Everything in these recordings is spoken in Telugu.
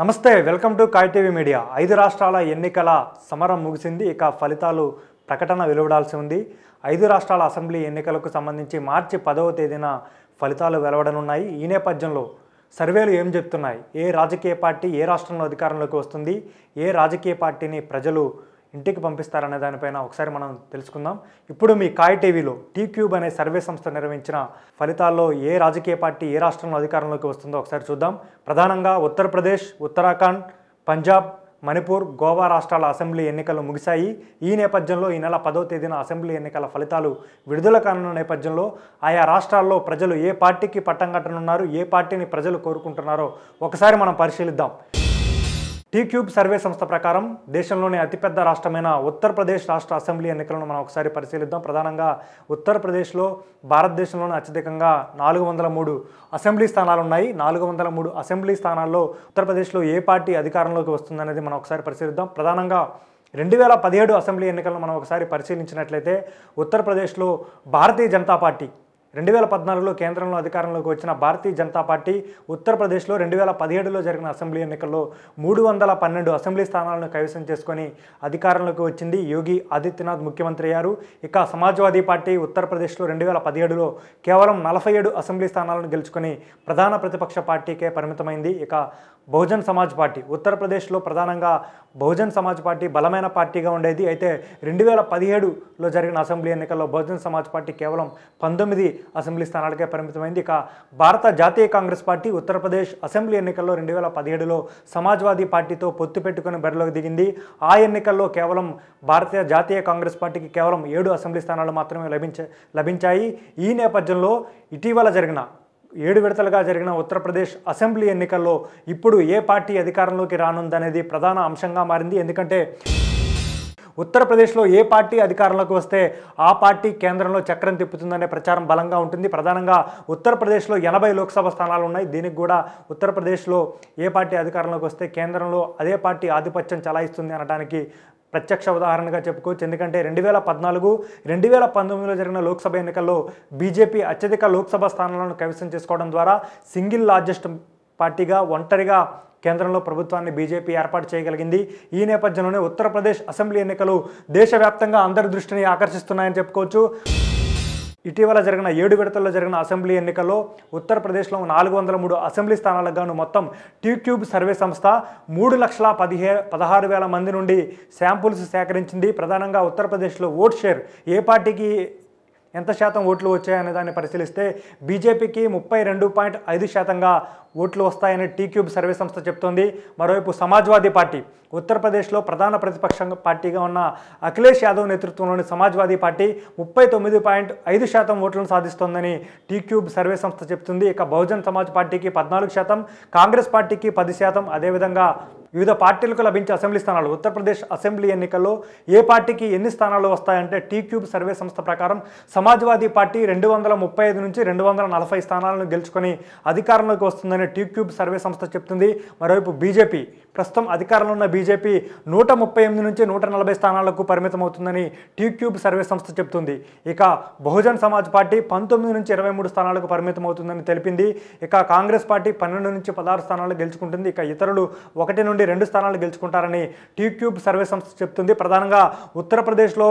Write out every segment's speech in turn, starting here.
నమస్తే వెల్కమ్ టు కాయ్ టీవీ మీడియా ఐదు రాష్ట్రాల ఎన్నికల సమరం ముగిసింది ఇక ఫలితాలు ప్రకటన వెలువడాల్సి ఉంది ఐదు రాష్ట్రాల అసెంబ్లీ ఎన్నికలకు సంబంధించి మార్చి పదవ తేదీన ఫలితాలు వెలువడనున్నాయి ఈ నేపథ్యంలో సర్వేలు ఏం చెప్తున్నాయి ఏ రాజకీయ పార్టీ ఏ రాష్ట్రంలో అధికారంలోకి వస్తుంది ఏ రాజకీయ పార్టీని ప్రజలు ఇంటికి పంపిస్తారనే దానిపైన ఒకసారి మనం తెలుసుకుందాం ఇప్పుడు మీ కాయ్ టీవీలో టీక్యూబ్ అనే సర్వే సంస్థ నిర్వహించిన ఫలితాల్లో ఏ రాజకీయ పార్టీ ఏ రాష్ట్రంలో అధికారంలోకి వస్తుందో ఒకసారి చూద్దాం ప్రధానంగా ఉత్తరప్రదేశ్ ఉత్తరాఖండ్ పంజాబ్ మణిపూర్ గోవా రాష్ట్రాల అసెంబ్లీ ఎన్నికలు ముగిశాయి ఈ నేపథ్యంలో ఈ నెల పదో తేదీన అసెంబ్లీ ఎన్నికల ఫలితాలు విడుదల కానున్న నేపథ్యంలో ఆయా రాష్ట్రాల్లో ప్రజలు ఏ పార్టీకి పట్టం కట్టనున్నారు ఏ పార్టీని ప్రజలు కోరుకుంటున్నారో ఒకసారి మనం పరిశీలిద్దాం టీక్యూబ్ సర్వే సంస్థ ప్రకారం దేశంలోనే అతిపెద్ద రాష్ట్రమైన ఉత్తరప్రదేశ్ రాష్ట్ర అసెంబ్లీ ఎన్నికలను మనం ఒకసారి పరిశీలిద్దాం ప్రధానంగా ఉత్తరప్రదేశ్లో భారతదేశంలోనే అత్యధికంగా నాలుగు వందల మూడు అసెంబ్లీ స్థానాలు ఉన్నాయి నాలుగు వందల మూడు అసెంబ్లీ స్థానాల్లో ఉత్తరప్రదేశ్లో ఏ పార్టీ అధికారంలోకి వస్తుందనేది మనం ఒకసారి పరిశీలిద్దాం ప్రధానంగా రెండు వేల పదిహేడు అసెంబ్లీ ఎన్నికలను మనం ఒకసారి పరిశీలించినట్లయితే ఉత్తరప్రదేశ్లో భారతీయ జనతా పార్టీ రెండు వేల పద్నాలుగులో కేంద్రంలో అధికారంలోకి వచ్చిన భారతీయ జనతా పార్టీ ఉత్తరప్రదేశ్లో రెండు వేల పదిహేడులో జరిగిన అసెంబ్లీ ఎన్నికల్లో మూడు వందల పన్నెండు అసెంబ్లీ స్థానాలను కైవసం చేసుకొని అధికారంలోకి వచ్చింది యోగి ఆదిత్యనాథ్ ముఖ్యమంత్రి అయ్యారు ఇక సమాజ్వాదీ పార్టీ ఉత్తరప్రదేశ్లో రెండు వేల పదిహేడులో కేవలం నలభై ఏడు అసెంబ్లీ స్థానాలను గెలుచుకొని ప్రధాన ప్రతిపక్ష పార్టీకే పరిమితమైంది ఇక బహుజన్ సమాజ్ పార్టీ ఉత్తరప్రదేశ్లో ప్రధానంగా బహుజన్ సమాజ్ పార్టీ బలమైన పార్టీగా ఉండేది అయితే రెండు వేల పదిహేడులో జరిగిన అసెంబ్లీ ఎన్నికల్లో బహుజన్ సమాజ్ పార్టీ కేవలం పంతొమ్మిది అసెంబ్లీ స్థానాలకే పరిమితమైంది ఇక భారత జాతీయ కాంగ్రెస్ పార్టీ ఉత్తరప్రదేశ్ అసెంబ్లీ ఎన్నికల్లో రెండు వేల పదిహేడులో సమాజ్వాదీ పార్టీతో పొత్తు పెట్టుకుని బరిలోకి దిగింది ఆ ఎన్నికల్లో కేవలం భారతీయ జాతీయ కాంగ్రెస్ పార్టీకి కేవలం ఏడు అసెంబ్లీ స్థానాలు మాత్రమే లభించ లభించాయి ఈ నేపథ్యంలో ఇటీవల జరిగిన ఏడు విడతలుగా జరిగిన ఉత్తరప్రదేశ్ అసెంబ్లీ ఎన్నికల్లో ఇప్పుడు ఏ పార్టీ అధికారంలోకి రానుందనేది ప్రధాన అంశంగా మారింది ఎందుకంటే ఉత్తరప్రదేశ్లో ఏ పార్టీ అధికారంలోకి వస్తే ఆ పార్టీ కేంద్రంలో చక్రం తిప్పుతుందనే ప్రచారం బలంగా ఉంటుంది ప్రధానంగా ఉత్తరప్రదేశ్లో ఎనభై లోక్సభ స్థానాలు ఉన్నాయి దీనికి కూడా ఉత్తరప్రదేశ్లో ఏ పార్టీ అధికారంలోకి వస్తే కేంద్రంలో అదే పార్టీ ఆధిపత్యం చలాయిస్తుంది అనడానికి ప్రత్యక్ష ఉదాహరణగా చెప్పుకోవచ్చు ఎందుకంటే రెండు వేల పద్నాలుగు రెండు వేల పంతొమ్మిదిలో జరిగిన లోక్సభ ఎన్నికల్లో బీజేపీ అత్యధిక లోక్సభ స్థానాలను కైవసం చేసుకోవడం ద్వారా సింగిల్ లార్జెస్ట్ పార్టీగా ఒంటరిగా కేంద్రంలో ప్రభుత్వాన్ని బీజేపీ ఏర్పాటు చేయగలిగింది ఈ నేపథ్యంలోనే ఉత్తరప్రదేశ్ అసెంబ్లీ ఎన్నికలు దేశవ్యాప్తంగా అందరి దృష్టిని ఆకర్షిస్తున్నాయని చెప్పుకోవచ్చు ఇటీవల జరిగిన ఏడు విడతల్లో జరిగిన అసెంబ్లీ ఎన్నికల్లో ఉత్తరప్రదేశ్లో నాలుగు వందల మూడు అసెంబ్లీ స్థానాలకు గాను మొత్తం ట్యూట్యూబ్ సర్వే సంస్థ మూడు లక్షల పదిహే పదహారు వేల మంది నుండి శాంపుల్స్ సేకరించింది ప్రధానంగా ఉత్తరప్రదేశ్లో ఓట్ షేర్ ఏ పార్టీకి ఎంత శాతం ఓట్లు వచ్చాయనే దాన్ని పరిశీలిస్తే బీజేపీకి ముప్పై రెండు పాయింట్ ఐదు శాతంగా ఓట్లు వస్తాయని టీక్యూబ్ సర్వే సంస్థ చెప్తోంది మరోవైపు సమాజ్వాదీ పార్టీ ఉత్తరప్రదేశ్లో ప్రధాన ప్రతిపక్ష పార్టీగా ఉన్న అఖిలేష్ యాదవ్ నేతృత్వంలోని సమాజ్వాదీ పార్టీ ముప్పై తొమ్మిది పాయింట్ ఐదు శాతం ఓట్లను సాధిస్తోందని టీక్యూబ్ సర్వే సంస్థ చెప్తుంది ఇక బహుజన్ సమాజ్ పార్టీకి పద్నాలుగు శాతం కాంగ్రెస్ పార్టీకి పది శాతం అదేవిధంగా వివిధ పార్టీలకు లభించే అసెంబ్లీ స్థానాలు ఉత్తరప్రదేశ్ అసెంబ్లీ ఎన్నికల్లో ఏ పార్టీకి ఎన్ని స్థానాలు వస్తాయంటే టీక్యూబ్ సర్వే సంస్థ ప్రకారం సమాజ్వాదీ పార్టీ రెండు వందల ముప్పై ఐదు నుంచి రెండు వందల నలభై స్థానాలను గెలుచుకొని అధికారంలోకి వస్తుందని టీ క్యూబ్ సర్వే సంస్థ చెప్తుంది మరోవైపు బీజేపీ ప్రస్తుతం అధికారంలో ఉన్న బీజేపీ నూట ముప్పై ఎనిమిది నుంచి నూట నలభై స్థానాలకు టీ క్యూబ్ సర్వే సంస్థ చెప్తుంది ఇక బహుజన్ సమాజ్ పార్టీ పంతొమ్మిది నుంచి ఇరవై మూడు స్థానాలకు అవుతుందని తెలిపింది ఇక కాంగ్రెస్ పార్టీ పన్నెండు నుంచి పదహారు స్థానాలు గెలుచుకుంటుంది ఇక ఇతరులు ఒకటి నుండి రెండు స్థానాలు గెలుచుకుంటారని టీక్యూబ్ సర్వే సంస్థ చెప్తుంది ప్రధానంగా ఉత్తరప్రదేశ్లో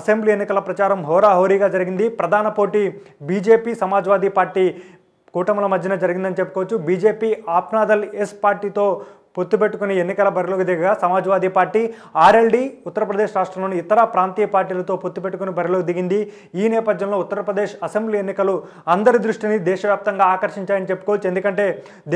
అసెంబ్లీ ఎన్నికల ప్రచారం హోరాహోరీగా జరిగింది ప్రధాన పోటీ బీజేపీ సమాజ్వాదీ పార్టీ కూటముల మధ్యన జరిగిందని చెప్పుకోవచ్చు బీజేపీ ఆప్నాదల్ ఎస్ పార్టీతో పొత్తు పెట్టుకుని ఎన్నికల బరిలోకి దిగగా సమాజ్వాదీ పార్టీ ఆర్ఎల్డీ ఉత్తరప్రదేశ్ రాష్ట్రంలోని ఇతర ప్రాంతీయ పార్టీలతో పొత్తు పెట్టుకుని బరిలోకి దిగింది ఈ నేపథ్యంలో ఉత్తరప్రదేశ్ అసెంబ్లీ ఎన్నికలు అందరి దృష్టిని దేశవ్యాప్తంగా ఆకర్షించాయని చెప్పుకోవచ్చు ఎందుకంటే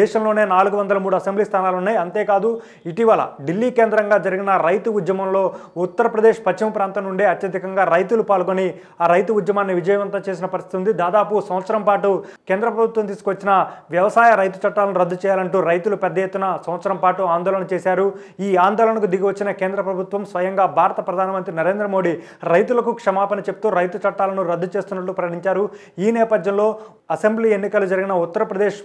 దేశంలోనే నాలుగు వందల మూడు అసెంబ్లీ స్థానాలు ఉన్నాయి అంతేకాదు ఇటీవల ఢిల్లీ కేంద్రంగా జరిగిన రైతు ఉద్యమంలో ఉత్తరప్రదేశ్ పశ్చిమ ప్రాంతం నుండే అత్యధికంగా రైతులు పాల్గొని ఆ రైతు ఉద్యమాన్ని విజయవంతం చేసిన పరిస్థితి ఉంది దాదాపు సంవత్సరం పాటు కేంద్ర ప్రభుత్వం తీసుకొచ్చిన వ్యవసాయ రైతు చట్టాలను రద్దు చేయాలంటూ రైతులు పెద్ద ఎత్తున సంవత్సరం పాటు ఆందోళన చేశారు ఈ ఆందోళనకు దిగి వచ్చిన కేంద్ర ప్రభుత్వం స్వయంగా భారత ప్రధానమంత్రి నరేంద్ర మోడీ రైతులకు క్షమాపణ చెప్తూ రైతు చట్టాలను రద్దు చేస్తున్నట్లు ప్రకటించారు ఈ నేపథ్యంలో అసెంబ్లీ ఎన్నికలు జరిగిన ఉత్తరప్రదేశ్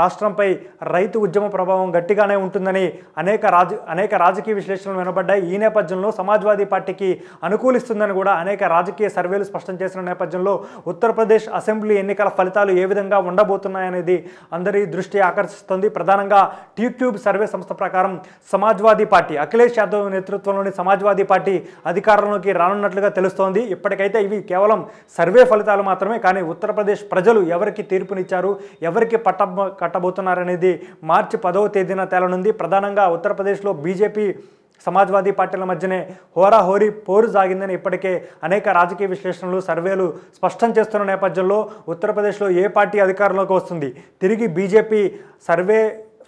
రాష్ట్రంపై రైతు ఉద్యమ ప్రభావం గట్టిగానే ఉంటుందని అనేక రాజ అనేక రాజకీయ విశ్లేషణలు వినబడ్డాయి ఈ నేపథ్యంలో సమాజ్వాదీ పార్టీకి అనుకూలిస్తుందని కూడా అనేక రాజకీయ సర్వేలు స్పష్టం చేసిన నేపథ్యంలో ఉత్తరప్రదేశ్ అసెంబ్లీ ఎన్నికల ఫలితాలు ఏ విధంగా ఉండబోతున్నాయనేది అందరి దృష్టి ఆకర్షిస్తుంది ప్రధానంగా ట్యూట్యూబ్ సర్వే సంస్థ ప్రకారం సమాజ్వాదీ పార్టీ అఖిలేష్ యాదవ్ నేతృత్వంలోని సమాజ్వాదీ పార్టీ అధికారంలోకి రానున్నట్లుగా తెలుస్తోంది ఇప్పటికైతే ఇవి కేవలం సర్వే ఫలితాలు మాత్రమే కానీ ఉత్తరప్రదేశ్ ప్రజలు ఎవరికి తీర్పునిచ్చారు ఎవరికి పట్ట కట్టబోతున్నారనేది మార్చి పదవ తేదీన తేలనుంది ప్రధానంగా ఉత్తరప్రదేశ్లో బీజేపీ సమాజ్వాదీ పార్టీల మధ్యనే హోరాహోరీ పోరు సాగిందని ఇప్పటికే అనేక రాజకీయ విశ్లేషణలు సర్వేలు స్పష్టం చేస్తున్న నేపథ్యంలో ఉత్తరప్రదేశ్లో ఏ పార్టీ అధికారంలోకి వస్తుంది తిరిగి బీజేపీ సర్వే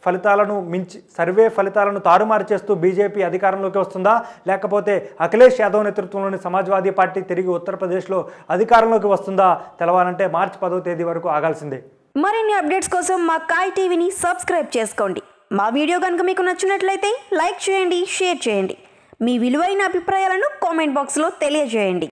ఫలితాలను మించి సర్వే ఫలితాలను తారుమారు చేస్తూ బీజేపీ అధికారంలోకి వస్తుందా లేకపోతే అఖిలేష్ యాదవ్ నేతృత్వంలోని సమాజ్వాదీ పార్టీ తిరిగి ఉత్తరప్రదేశ్లో అధికారంలోకి వస్తుందా తెలవాలంటే మార్చి పదో తేదీ వరకు ఆగాల్సిందే మరిన్ని అప్డేట్స్ కోసం మా కాయ్ టీవీని సబ్స్క్రైబ్ చేసుకోండి మా వీడియో కనుక మీకు నచ్చినట్లయితే లైక్ చేయండి షేర్ చేయండి మీ విలువైన అభిప్రాయాలను కామెంట్ బాక్స్లో తెలియజేయండి